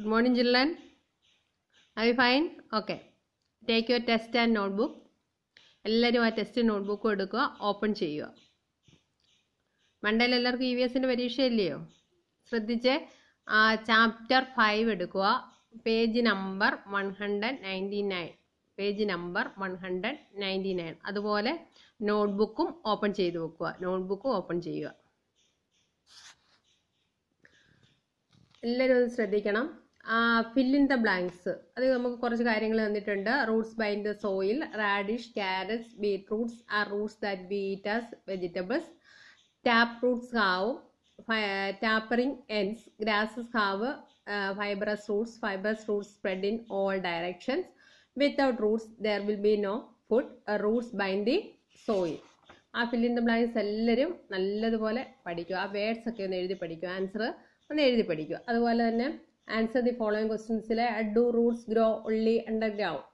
Good morning children. Are you fine? Okay. Take your test and notebook. എല്ലാവരും ആ test നോട്ട്ബുക്കും എടുക്കുക open ചെയ്യുക മണ്ടേൽ എല്ലാവർക്കും ഇ e വി എസിൻ്റെ പരീക്ഷയില്ലയോ ശ്രദ്ധിച്ച് ചാപ്റ്റർ ഫൈവ് എടുക്കുക page number one hundred ninety nine page number one hundred ninety nine അതുപോലെ നോട്ട്ബുക്കും ഓപ്പൺ ചെയ്ത് വെക്കുക നോട്ട്ബുക്കും ഓപ്പൺ ചെയ്യുക എല്ലാവരും ഒന്ന് ശ്രദ്ധിക്കണം ഫില്ലിൻ ദ ബ്ലാങ്ക്സ് അത് നമുക്ക് കുറച്ച് കാര്യങ്ങൾ തന്നിട്ടുണ്ട് roots bind the soil radish carrots beetroots are roots that we eat as vegetables tap roots have tapering ends grasses have fibrous roots fibrous roots spread in all directions without roots there will be no food roots bind the soil ആ fill in the blanks എല്ലാവരും നല്ലതുപോലെ പഠിക്കുക ആ words ഒക്കെ ഒന്ന് എഴുതി പഠിക്കുക answer ഒന്ന് എഴുതി പഠിക്കുക അതുപോലെ തന്നെ ആൻസർ ദി ഫോളോയിങ് ക്വസ്റ്റ്യൻസിലെ do roots grow only underground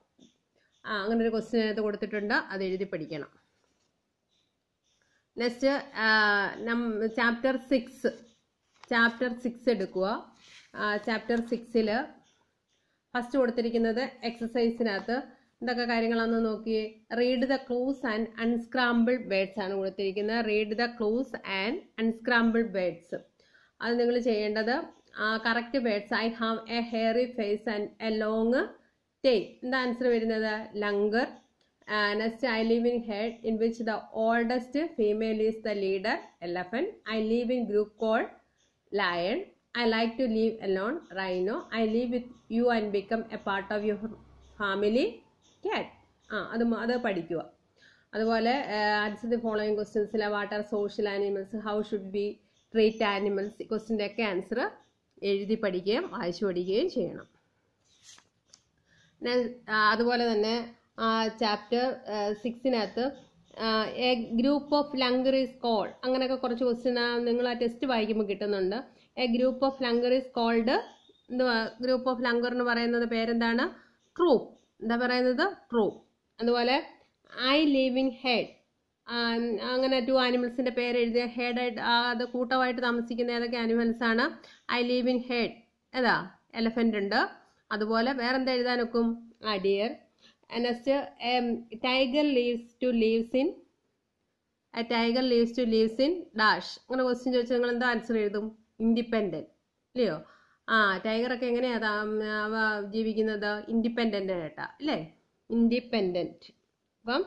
ആ അങ്ങനെ ഒരു ക്വസ്റ്റ്യൻ അതിനകത്ത് കൊടുത്തിട്ടുണ്ട് അത് എഴുതി പഠിക്കണം next chapter six chapter six എടുക്കുക ചാപ്റ്റർ സിക്സിൽ ഫസ്റ്റ് കൊടുത്തിരിക്കുന്നത് എക്സസൈസിനകത്ത് എന്തൊക്കെ കാര്യങ്ങളാണെന്ന് നോക്കി read the clues and unscramble words ആണ് കൊടുത്തിരിക്കുന്നത് read the clues and unscramble words അത് നിങ്ങൾ ചെയ്യേണ്ടത് correct words I have a hairy face and a long tail എന്താ ആൻസർ വരുന്നത് langur next I live in herd in which the oldest female is the leader elephant I live in group call lion I like to live lone rhino I live with you and become a part of your family cat ആ അത് അത് പഠിക്കുക അതുപോലെ അടുത്തത് following ക്വസ്റ്റ്യൻസിലെ what are social animals how should be treat animals ക്വസ്റ്റിൻ്റെ ഒക്കെ answer എഴുതി പഠിക്കുകയും വായിച്ചു പഠിക്കുകയും ചെയ്യണം അതുപോലെ തന്നെ ചാപ്റ്റർ സിക്സിനകത്ത് a group of langur is call അങ്ങനെയൊക്കെ കുറച്ച് ക്വസ്റ്റ്യൻ നിങ്ങൾ ആ ടെസ്റ്റ് വായിക്കുമ്പോൾ കിട്ടുന്നുണ്ട് a group of langur is called എന്തുവാ ഗ്രൂപ്പ് ഓഫ് ലംഗർ എന്ന് പറയുന്നത് പേരെന്താണ് ക്രൂപ്പ് എന്താ പറയുന്നത് ട്രൂ അതുപോലെ ഐ ലിവ് ഇൻ ഹെഡ് അങ്ങനെ ടു ആനിമൽസിൻ്റെ പേര് എഴുതിയ ഹെഡായിട്ട് അത് കൂട്ടമായിട്ട് താമസിക്കുന്ന ഏതൊക്കെ ആനിമൽസ് ആണ് ഐ ലീവ് ഇൻ ഹെഡ് ഏതാ എലഫൻ്റ് ഉണ്ട് അതുപോലെ വേറെ എന്താ എഴുതാൻ നോക്കും ആ deer next tiger lives to lives in a tiger lives to lives in dash അങ്ങനെ ക്വസ്റ്റ്യൻ ചോദിച്ചാൽ നിങ്ങൾ എന്താ ആൻസർ എഴുതും ഇൻഡിപെൻഡൻറ്റ് ഇല്ലയോ ആ ടൈഗറൊക്കെ എങ്ങനെയാ ജീവിക്കുന്നത് ഇൻഡിപെൻഡൻ്റ് ആയിട്ടാ അല്ലേ ഇൻഡിപെൻഡൻറ്റ് അപ്പം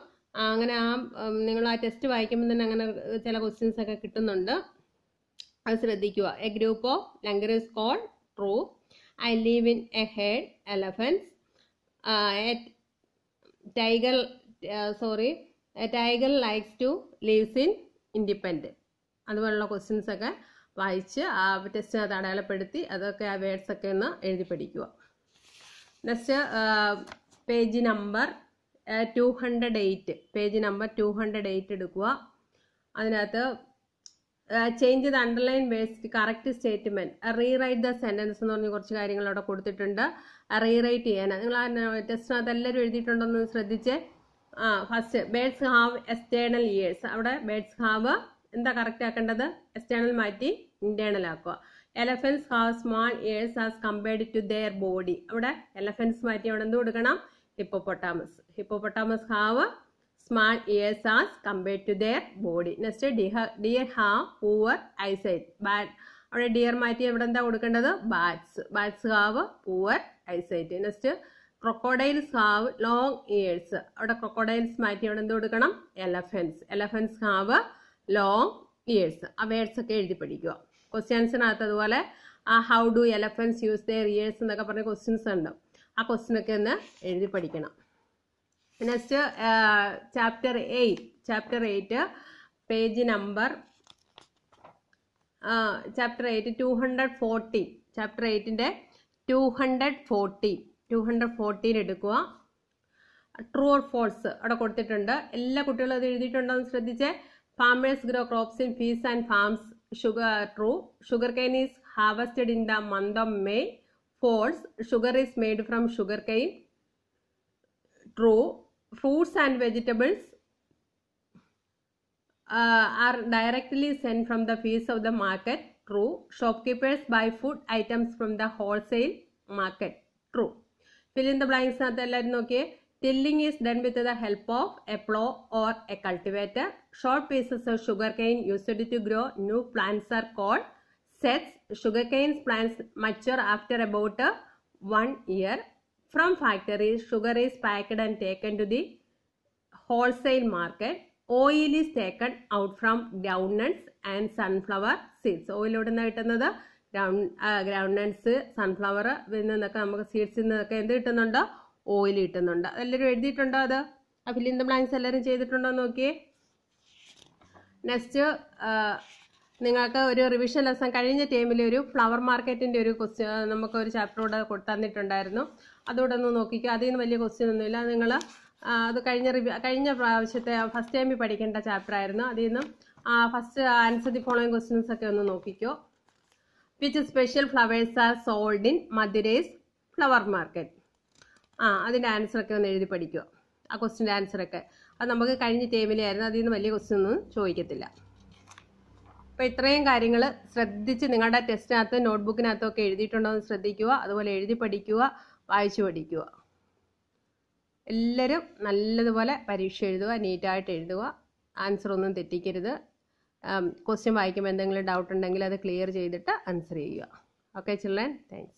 അങ്ങനെ ആ നിങ്ങൾ ആ ടെസ്റ്റ് വായിക്കുമ്പോൾ തന്നെ അങ്ങനെ ചില ക്വസ്റ്റ്യൻസ് ഒക്കെ കിട്ടുന്നുണ്ട് അത് ശ്രദ്ധിക്കുക a group of langurs call true I live in a herd elephants tiger sorry tiger likes to lives in independent അതുപോലുള്ള ക്വസ്റ്റ്യൻസ് ഒക്കെ വായിച്ച് ആ ടെസ്റ്റിനകത്ത് അടയാളപ്പെടുത്തി അതൊക്കെ ആ വേർഡ്സ് ഒക്കെ ഒന്ന് എഴുതി പഠിക്കുക next page number two hundred eight page number two hundred eight എടുക്കുക അതിനകത്ത് change the underline based correct statement rewrite the sentence എന്ന് പറഞ്ഞ് കുറച്ച് കാര്യങ്ങൾ അവിടെ കൊടുത്തിട്ടുണ്ട് റീറൈറ്റ് ചെയ്യാൻ നിങ്ങൾ ആ ടെസ്റ്റിനകത്ത് എല്ലാവരും എന്ന് ശ്രദ്ധിച്ച് ആ first birds have external ears അവിടെ ബേഡ്സ് ഹാവ് എന്താ കറക്റ്റ് ആക്കേണ്ടത് എക്സ്റ്റേണൽ മാറ്റി ഇന്റേണൽ ആക്കുക elephants have small ears as compared to their body അവിടെ എലഫൻസ് മാറ്റി അവിടെ എന്ത് കൊടുക്കണം hippopotamus. Hippopotamus have small ears as compared to their body. Next, deer have poor eyesight. But അവിടെ ഡിയർ മാറ്റി എവിടെ എന്താ കൊടുക്കേണ്ടത് bats bats have poor eyesight next crocodiles have long ears അവിടെ ക്രൊക്കോഡൈൽസ് മാറ്റി അവിടെ എന്ത് കൊടുക്കണം elephants elephants have long ears ആ വേർഡ്സ് ഒക്കെ എഴുതി പഠിക്കുക ക്വസ്റ്റ്യൻസിനകത്ത് അതുപോലെ ആ how do elephants use their ears എന്നൊക്കെ പറഞ്ഞ ക്വസ്റ്റ്യൻസ് ഉണ്ട് ആ ക്വസ്റ്റ്യനൊക്കെ ഒന്ന് എഴുതി പഠിക്കണം next chapter eight chapter eight page number chapter eight two hundred forty chapter എയ്റ്റിൻ്റെ two hundred forty to hundred fourteen എടുക്കുക ട്രൂ ഓർ ഫോൾസ് അവിടെ കൊടുത്തിട്ടുണ്ട് എല്ലാ കുട്ടികളും അത് എഴുതിയിട്ടുണ്ടോ എന്ന് ശ്രദ്ധിച്ചേ farmers grow crops in fields and farms sugar true sugar cane is harvested in the month of May False. sugar is made from sugarcane. True. Fruits and vegetables uh, are directly sent from the face of the market. True. Shopkeepers buy food items from the wholesale market. True. Fill in the blanks. Okay. Tilling is done with the help of a plow or a cultivator. Short pieces of sugarcane used to grow new plants are called sets sugarcane plants mature after about uh, one year. From factory, sugar is packed and taken to the wholesale market. Oil is taken out from groundnuts and sunflower seeds. Oil ഇവിടെ നിന്ന് കിട്ടുന്നത് ground ഗ്രൗണ്ട്നട്ട്സ് sunflower നിന്നൊക്കെ നമുക്ക് സീഡ്സിൽ നിന്നൊക്കെ എന്ത് കിട്ടുന്നുണ്ടോ oil കിട്ടുന്നുണ്ട് എല്ലാവരും എഴുതിയിട്ടുണ്ടോ അത് ഫില്ലിൻ ദ ബ്ലാങ്ക്സ് എല്ലാവരും ചെയ്തിട്ടുണ്ടോ നോക്കിയേ നെക്സ്റ്റ് നിങ്ങൾക്ക് ഒരു റിവിഷൻ ലെസൺ കഴിഞ്ഞ ടൈമിൽ ഒരു ഫ്ലവർ മാർക്കറ്റിൻ്റെ ഒരു ക്വസ്റ്റ്യൻ നമുക്കൊരു കൂടെ കൊടുത്തന്നിട്ടുണ്ടായിരുന്നു അതുകൂടെ ഒന്ന് നോക്കിക്കുക അതിൽ നിന്ന് വലിയ ക്വസ്റ്റ്യൻ ഒന്നുമില്ല നിങ്ങൾ അത് കഴിഞ്ഞ റിവ്യൂ കഴിഞ്ഞ പ്രാവശ്യത്തെ ഫസ്റ്റ് ടൈമിൽ പഠിക്കേണ്ട ചാപ്റ്റർ ആയിരുന്നു അതിൽ നിന്ന് first answer the following questions ഒക്കെ ഒന്ന് നോക്കിക്കോ which special flowers are sold in Madurai's flower market ആ അതിൻ്റെ ആൻസറൊക്കെ ഒന്ന് എഴുതി പഠിക്കുക ആ ക്വസ്റ്റിൻ്റെ ആൻസറൊക്കെ അത് നമുക്ക് കഴിഞ്ഞ ടൈമിലായിരുന്നു അതിൽ നിന്ന് വലിയ ക്വസ്റ്റ്യൻ ഒന്നും ചോദിക്കത്തില്ല അപ്പോൾ ഇത്രയും കാര്യങ്ങൾ ശ്രദ്ധിച്ച് നിങ്ങളുടെ ടെസ്റ്റിനകത്ത് നോട്ട്ബുക്കിനകത്തൊക്കെ എഴുതിയിട്ടുണ്ടോ എന്ന് ശ്രദ്ധിക്കുക അതുപോലെ എഴുതി പഠിക്കുക വായിച്ചു പഠിക്കുക എല്ലാവരും നല്ലതുപോലെ പരീക്ഷ എഴുതുക നീറ്റായിട്ട് എഴുതുക ആൻസർ ഒന്നും തെറ്റിക്കരുത് ക്വസ്റ്റ്യൻ വായിക്കുമ്പോൾ എന്തെങ്കിലും ഡൗട്ട് ഉണ്ടെങ്കിൽ അത് ക്ലിയർ ചെയ്തിട്ട് ആൻസർ ചെയ്യുക ഓക്കെ ചിൽഡ്രൻ താങ്ക്സ്